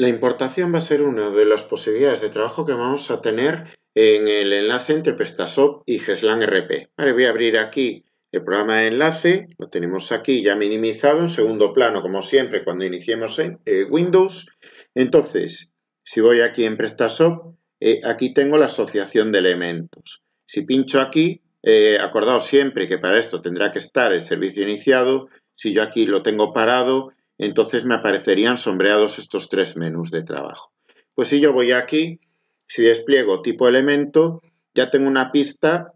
La importación va a ser una de las posibilidades de trabajo que vamos a tener en el enlace entre PrestaShop y GESLAN RP. voy a abrir aquí el programa de enlace, lo tenemos aquí ya minimizado en segundo plano, como siempre, cuando iniciemos en eh, Windows. Entonces, si voy aquí en PrestaShop, eh, aquí tengo la asociación de elementos. Si pincho aquí, eh, acordado siempre que para esto tendrá que estar el servicio iniciado. Si yo aquí lo tengo parado, entonces me aparecerían sombreados estos tres menús de trabajo. Pues si yo voy aquí, si despliego tipo elemento, ya tengo una pista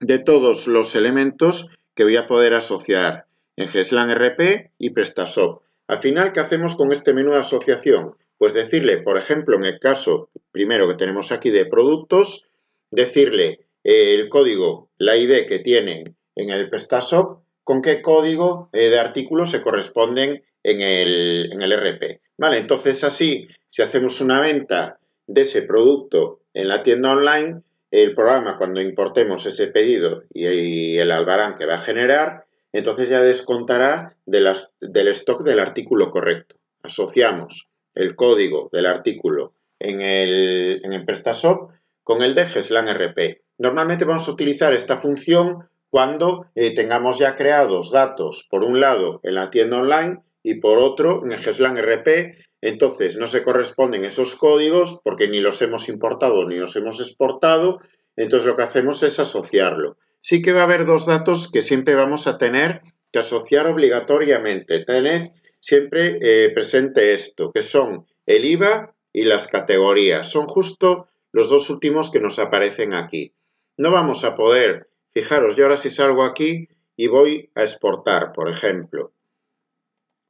de todos los elementos que voy a poder asociar en GESLAN RP y PrestaShop. Al final, ¿qué hacemos con este menú de asociación? Pues decirle, por ejemplo, en el caso primero que tenemos aquí de productos, decirle eh, el código, la ID que tienen en el PrestaShop, con qué código eh, de artículos se corresponden en el, en el RP. Vale, entonces así, si hacemos una venta de ese producto en la tienda online, el programa cuando importemos ese pedido y el albarán que va a generar, entonces ya descontará de las, del stock del artículo correcto. Asociamos el código del artículo en el, en PrestaShop con el de GESLAN RP. Normalmente vamos a utilizar esta función cuando eh, tengamos ya creados datos, por un lado, en la tienda online y por otro en el GESLAN RP. Entonces no se corresponden esos códigos porque ni los hemos importado ni los hemos exportado. Entonces lo que hacemos es asociarlo. Sí que va a haber dos datos que siempre vamos a tener que asociar obligatoriamente. Tened siempre eh, presente esto, que son el IVA y las categorías. Son justo los dos últimos que nos aparecen aquí. No vamos a poder, fijaros, yo ahora si salgo aquí y voy a exportar, por ejemplo.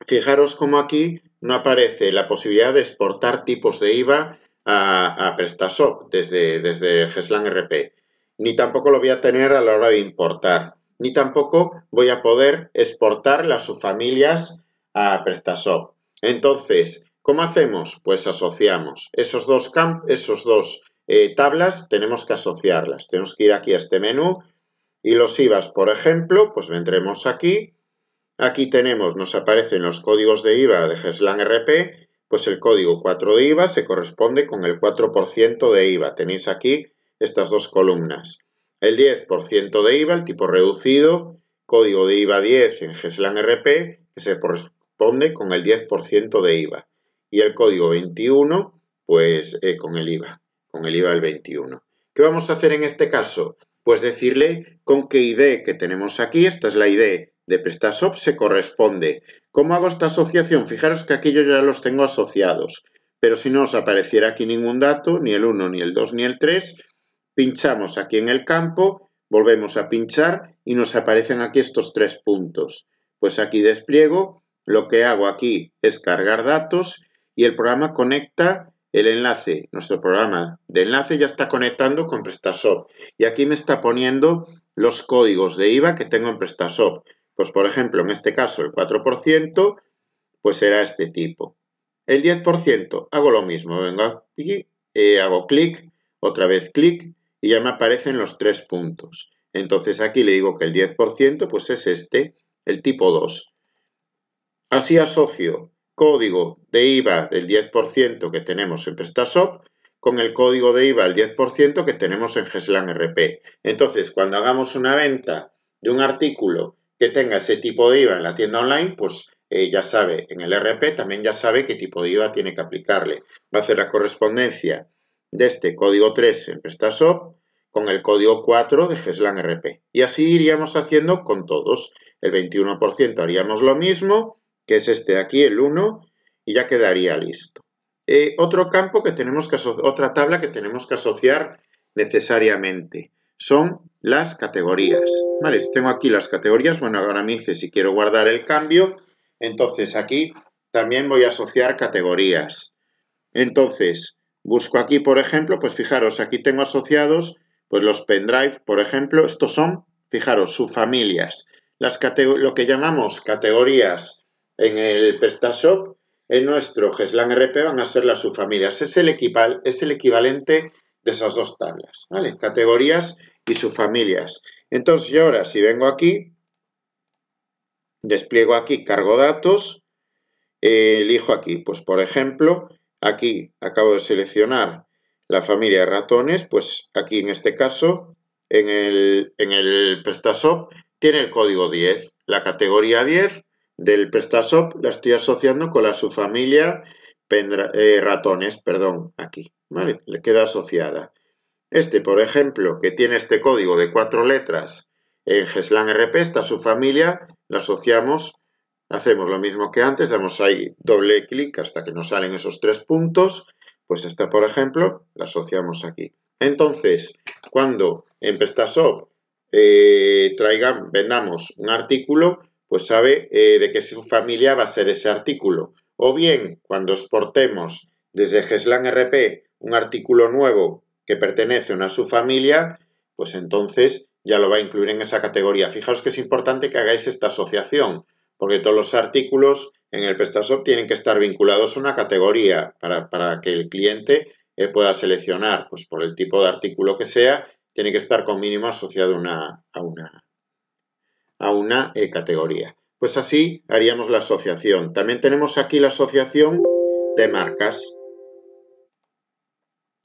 Fijaros cómo aquí no aparece la posibilidad de exportar tipos de IVA a, PrestaShop desde, desde RP, ni tampoco lo voy a tener a la hora de importar, ni tampoco voy a poder exportar las subfamilias a PrestaShop. Entonces, ¿cómo hacemos? Pues asociamos esos dos, camp esos dos eh, tablas, tenemos que asociarlas. Tenemos que ir aquí a este menú y los IVAs, por ejemplo, pues vendremos aquí Aquí tenemos, nos aparecen los códigos de IVA de Geslan RP, pues el código 4 de IVA se corresponde con el 4% de IVA. Tenéis aquí estas dos columnas. El 10% de IVA, el tipo reducido, código de IVA 10 en Geslan RP, que se corresponde con el 10% de IVA. Y el código 21, pues eh, con el IVA, con el IVA del 21. ¿Qué vamos a hacer en este caso? Pues decirle con qué ID que tenemos aquí, esta es la ID de PrestaShop se corresponde. ¿Cómo hago esta asociación? Fijaros que aquí yo ya los tengo asociados, pero si no os apareciera aquí ningún dato, ni el 1, ni el 2, ni el 3, pinchamos aquí en el campo, volvemos a pinchar y nos aparecen aquí estos tres puntos. Pues aquí despliego, lo que hago aquí es cargar datos y el programa conecta el enlace, nuestro programa de enlace ya está conectando con PrestaShop y aquí me está poniendo los códigos de IVA que tengo en PrestaShop. Pues por ejemplo, en este caso el 4%, pues será este tipo. El 10% hago lo mismo, vengo aquí, eh, hago clic, otra vez clic y ya me aparecen los tres puntos. Entonces aquí le digo que el 10% pues es este, el tipo 2. Así asocio código de IVA del 10% que tenemos en PrestaShop con el código de IVA del 10% que tenemos en GESLAN RP. Entonces, cuando hagamos una venta de un artículo que tenga ese tipo de IVA en la tienda online, pues eh, ya sabe, en el RP también ya sabe qué tipo de IVA tiene que aplicarle. Va a hacer la correspondencia de este código 3 en PrestaShop con el código 4 de GESLAN RP. Y así iríamos haciendo con todos. El 21% haríamos lo mismo, que es este de aquí, el 1, y ya quedaría listo. Eh, otro campo que tenemos que otra tabla que tenemos que asociar necesariamente son las categorías. Vale, tengo aquí las categorías. Bueno, ahora me dice si quiero guardar el cambio. Entonces aquí también voy a asociar categorías. Entonces, busco aquí, por ejemplo, pues fijaros, aquí tengo asociados pues los pendrive, por ejemplo. Estos son, fijaros, subfamilias. Las lo que llamamos categorías en el PrestaShop, en nuestro GESLAN RP van a ser las subfamilias. Es el, es el equivalente de esas dos tablas, ¿vale? Categorías y subfamilias. Entonces, yo ahora si vengo aquí, despliego aquí cargo datos, eh, elijo aquí, pues por ejemplo, aquí acabo de seleccionar la familia de ratones, pues aquí en este caso, en el, en el PrestaShop, tiene el código 10, la categoría 10 del PrestaShop la estoy asociando con la subfamilia eh, ratones, perdón, aquí, ¿vale? Le queda asociada. Este, por ejemplo, que tiene este código de cuatro letras en Geslan RP, está su familia, la asociamos, hacemos lo mismo que antes, damos ahí doble clic hasta que nos salen esos tres puntos, pues esta, por ejemplo, la asociamos aquí. Entonces, cuando en PrestaShop eh, traigan, vendamos un artículo, pues sabe eh, de qué su familia va a ser ese artículo o bien cuando exportemos desde Geslan RP un artículo nuevo que pertenece a una subfamilia, pues entonces ya lo va a incluir en esa categoría. Fijaos que es importante que hagáis esta asociación, porque todos los artículos en el PrestaShop tienen que estar vinculados a una categoría para, que el cliente eh, pueda seleccionar, pues por el tipo de artículo que sea, tiene que estar con mínimo asociado a una, a una eh, categoría. Pues así haríamos la asociación. También tenemos aquí la asociación de marcas.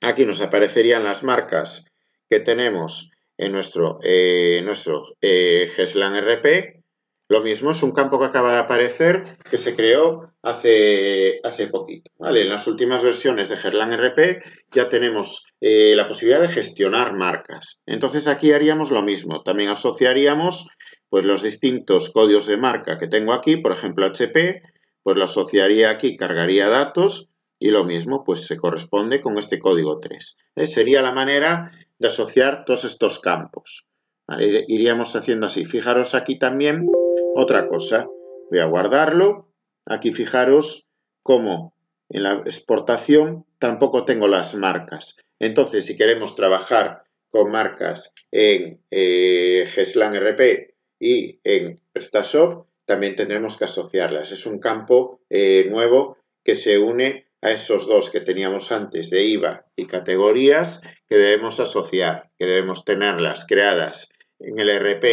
Aquí nos aparecerían las marcas que tenemos en nuestro, eh, nuestro eh, GESLAN RP. Lo mismo es un campo que acaba de aparecer que se creó hace, hace poquito. ¿vale? En las últimas versiones de GESLAN RP ya tenemos eh, la posibilidad de gestionar marcas. Entonces aquí haríamos lo mismo. También asociaríamos pues los distintos códigos de marca que tengo aquí, por ejemplo HP, pues lo asociaría aquí, cargaría datos y lo mismo, pues se corresponde con este código 3. ¿eh? Sería la manera de asociar todos estos campos. Iríamos haciendo así. Fijaros aquí también otra cosa. Voy a guardarlo. Aquí fijaros cómo en la exportación tampoco tengo las marcas. Entonces, si queremos trabajar con marcas en eh, GESLAN RP y en PrestaShop también tendremos que asociarlas. Es un campo eh, nuevo que se une a esos dos que teníamos antes de IVA y categorías que debemos asociar, que debemos tenerlas creadas en el RP,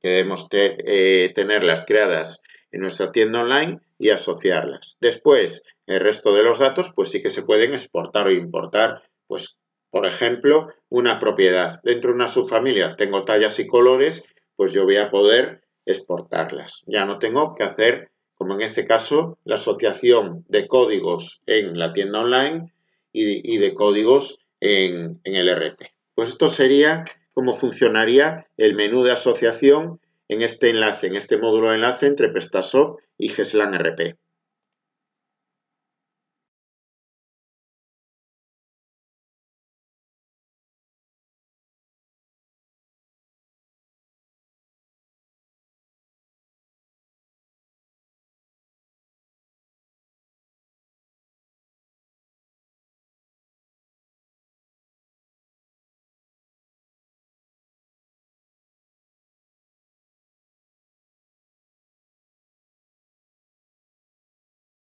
que debemos eh, tenerlas creadas en nuestra tienda online y asociarlas. Después, el resto de los datos, pues sí que se pueden exportar o importar, pues por ejemplo, una propiedad. Dentro de una subfamilia tengo tallas y colores pues yo voy a poder exportarlas. Ya no tengo que hacer, como en este caso, la asociación de códigos en la tienda online y, de códigos en, el RP. Pues esto sería cómo funcionaría el menú de asociación en este enlace, en este módulo de enlace entre PrestaShop y GESLAN RP.